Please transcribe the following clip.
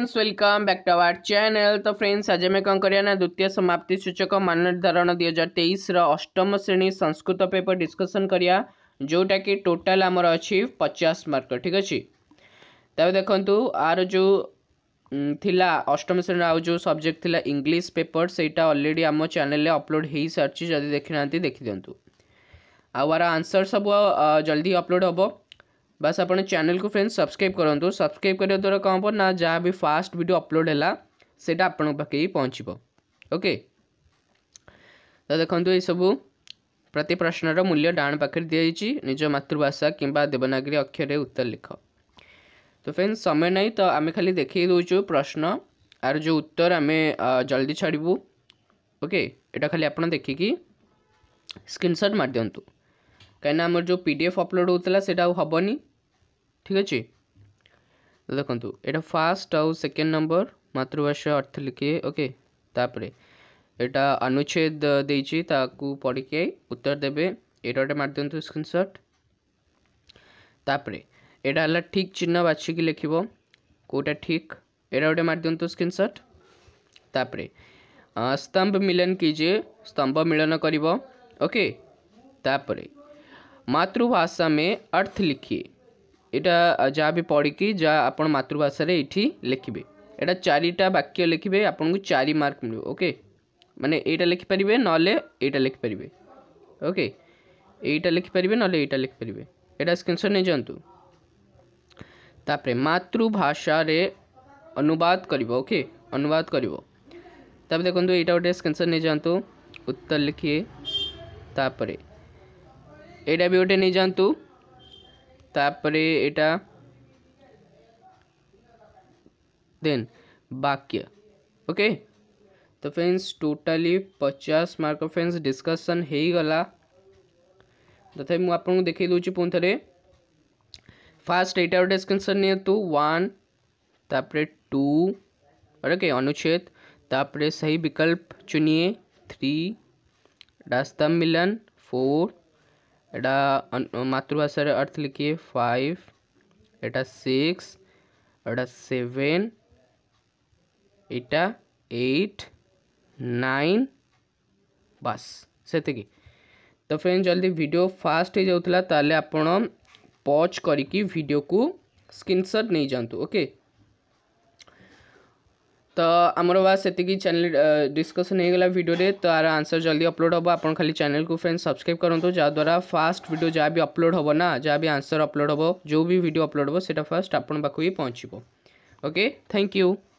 friends welcome back to our channel તો friends આજે મેં କ'ଣ કર્યા ନା દ્વિତୀୟ સમાપ્ତି ସୂଚକ ମାନନିର୍ଦ୍ଧାରଣ ଦୁଇ ହଜାର ତେଇଶର ଅଷ୍ଟମ ଶ୍ରେଣୀ ସଂସ୍କୃତ ପେପର ଡିସ୍କସନ୍ କରିବା ଯେଉଁଟାକି ଟୋଟାଲ୍ ଆମର ଅଛି ପଚାଶ ମାର୍କ ଠିକ୍ ଅଛି ତାପରେ ଦେଖନ୍ତୁ ଆର ଯେଉଁ ଥିଲା ଅଷ୍ଟମ ଶ୍ରେଣୀର ଆଉ ଯେଉଁ ସବଜେକ୍ଟ ଥିଲା ଇଂଲିଶ ପେପର ସେଇଟା ଅଲରେଡ଼ି ଆମ ଚ୍ୟାନେଲରେ ଅପଲୋଡ଼ ହୋଇସାରିଛି ଯଦି ଦେଖିନାହାନ୍ତି ଦେଖିଦିଅନ୍ତୁ ଆଉ ଆର ଆନ୍ସର୍ ସବୁ ଜଲ୍ଦି ଅପଲୋଡ଼ ହେବ बस आप चेल को फ्रेंड्स सब्सक्राइब करूँ सब्सक्राइब करने द्वारा कौन पर ना जहाँ भी फास्ट भिड अपलोड है आपके पहुँच ओके तो देखो सब प्रति प्रश्नर मूल्य डाण पाखे दीजिए निज मतृभाषा कि देवनागरी अक्षर उत्तर लिख तो फ्रेंड्स समय नहीं तो आम खाली देख प्रश्न आर जो उत्तर आम जल्दी छाड़बू ओके यहाँ खाली आप देखिकी स्क्रीनसट मार दिंतु कहीं आम जो पी डी एफ अपलोड होता है सीटा हेनी ठीक अच्छे देखु ये फास्ट आउ सेकेंड नंबर मातृभाषा अर्थ लिखे ओके तापरे यहाँ अनुच्छेद पढ़ के उत्तर देवे ये गोटे मार दिंतु स्क्रीनसट तापरे यहाँ है ठीक चिन्ह बाछिक लिख कौटा ठीक यहाँ गोटे मार दिंतु स्क्रीनसट तापरे स्तंभ मिलन कीजिए स्तंभ मिलन करके मातृभाषा में अर्थ लिखिए यहाँ जहाँ भी पढ़ी जहाँ आपतृभाषा ये लिखे यहाँ चारिटा वाक्य लिखे आप चार मार्क मिले ओके मान या लिखिपर ना लिखिपर ओके यहाँ लिखिपर ना लिखिपर एटा स्क्रीनशट नहीं जातु ताप मातृभाषा अनुवाद कर ओके अनुवाद कर देखो ये गोटे स्क्रीनशट नहीं जातु उत्तर लिखिए यहाँ भी गोटे नहीं जातु देन वाक्य ओके तो फ्रेंड्स टोटाली पचास मार्क फ्रेंड्स डिस्कसन हो गला तथा मुझे आपको देखे दूसरी पुणी थे फास्ट एट डिस्कसन नितु वन टू ओके अनुच्छेद सही विकल्प चुनिए थ्री रास्ता मिलन फोर एटा मातृभाषार अर्थ लिखिए फाइव एटा सिक्स एटा सेवेन एटा एट नाइन बस से तो फ्रेंड जल्दी वीडियो फास्ट हो जाऊला तेल आप पज करी वीडियो को स्क्रीनशॉट नहीं जातु ओके तो आमर बास ये चैनल डिस्कसन होगा भिडे तो आर आंसर जल्दी अपलोड हे आप खाली चैनल को फ्रेंड्स सब्सक्राइब करूँ जहाद्वारा फास्ट भिड जहाँ भी अपलोड हे ना जहाँ भी आंसर अपलोड हे जो भी भिड अपलोड हे सीटा फास्ट आप पहुँच ओके थैंक यू